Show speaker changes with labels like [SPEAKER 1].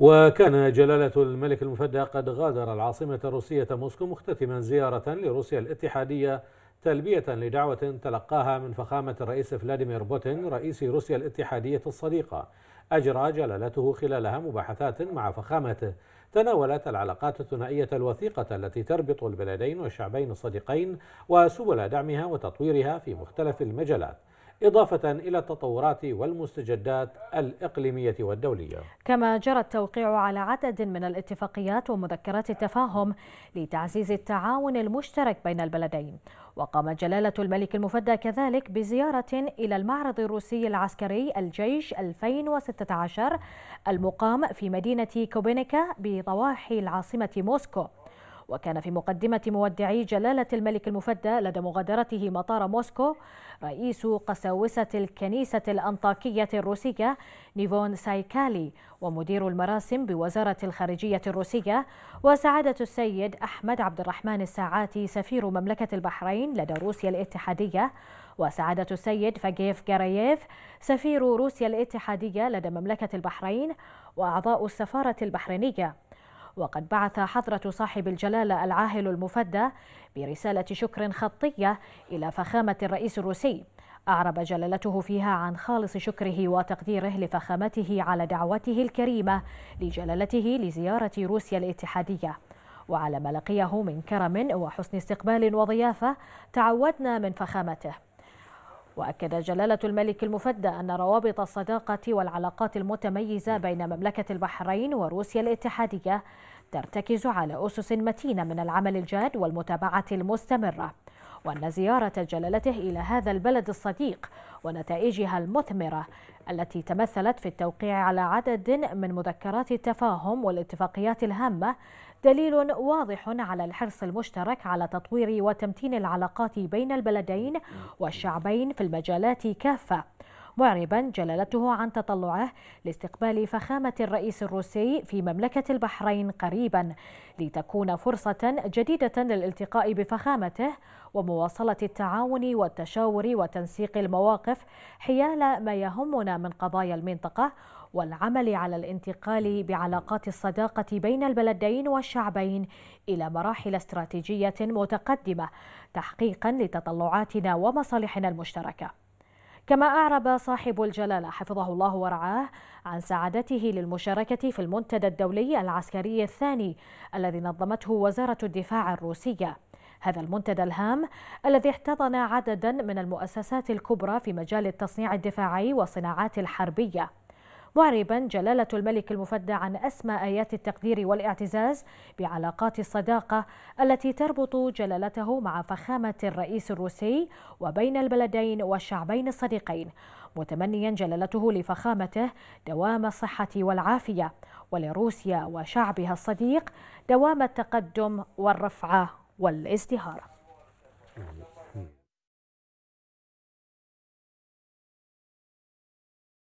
[SPEAKER 1] وكان جلالة الملك المفدى قد غادر العاصمة الروسية موسكو مختتما زيارة لروسيا الاتحادية تلبية لدعوة تلقاها من فخامة الرئيس فلاديمير بوتين رئيس روسيا الاتحادية الصديقة أجرى جلالته خلالها مباحثات مع فخامته تناولت العلاقات الثنائية الوثيقة التي تربط البلدين والشعبين الصديقين وسبل دعمها وتطويرها في مختلف المجالات إضافة إلى التطورات والمستجدات الإقليمية والدولية
[SPEAKER 2] كما جرى التوقيع على عدد من الاتفاقيات ومذكرات التفاهم لتعزيز التعاون المشترك بين البلدين وقام جلالة الملك المفدى كذلك بزيارة إلى المعرض الروسي العسكري الجيش 2016 المقام في مدينة كوبينيكا بضواحي العاصمة موسكو وكان في مقدمة مودعي جلالة الملك المفدى لدى مغادرته مطار موسكو رئيس قساوسة الكنيسة الأنطاكية الروسية نيفون سايكالي ومدير المراسم بوزارة الخارجية الروسية وسعادة السيد أحمد عبد الرحمن الساعاتي سفير مملكة البحرين لدى روسيا الاتحادية وسعادة السيد فاجيف جارييف سفير روسيا الاتحادية لدى مملكة البحرين وأعضاء السفارة البحرينية وقد بعث حضرة صاحب الجلالة العاهل المفدى برسالة شكر خطية إلى فخامة الرئيس الروسي أعرب جلالته فيها عن خالص شكره وتقديره لفخامته على دعوته الكريمة لجلالته لزيارة روسيا الاتحادية وعلى ما لقيه من كرم وحسن استقبال وضيافة تعودنا من فخامته وأكد جلالة الملك المفدى أن روابط الصداقة والعلاقات المتميزة بين مملكة البحرين وروسيا الاتحادية ترتكز على أسس متينة من العمل الجاد والمتابعة المستمرة وأن زيارة جلالته إلى هذا البلد الصديق ونتائجها المثمرة التي تمثلت في التوقيع على عدد من مذكرات التفاهم والاتفاقيات الهامة دليل واضح على الحرص المشترك على تطوير وتمتين العلاقات بين البلدين والشعبين في المجالات كافة معربا جلالته عن تطلعه لاستقبال فخامة الرئيس الروسي في مملكة البحرين قريبا لتكون فرصة جديدة للالتقاء بفخامته ومواصلة التعاون والتشاور وتنسيق المواقف حيال ما يهمنا من قضايا المنطقة والعمل على الانتقال بعلاقات الصداقة بين البلدين والشعبين إلى مراحل استراتيجية متقدمة تحقيقا لتطلعاتنا ومصالحنا المشتركة كما أعرب صاحب الجلالة حفظه الله ورعاه عن سعادته للمشاركة في المنتدى الدولي العسكري الثاني الذي نظمته وزارة الدفاع الروسية هذا المنتدى الهام الذي احتضن عددا من المؤسسات الكبرى في مجال التصنيع الدفاعي والصناعات الحربيه معربا جلالة الملك المفدى عن أسمى آيات التقدير والاعتزاز بعلاقات الصداقة التي تربط جلالته مع فخامة الرئيس الروسي وبين البلدين والشعبين الصديقين متمنيا جلالته لفخامته دوام الصحة والعافية ولروسيا وشعبها الصديق دوام التقدم والرفعة والازدهار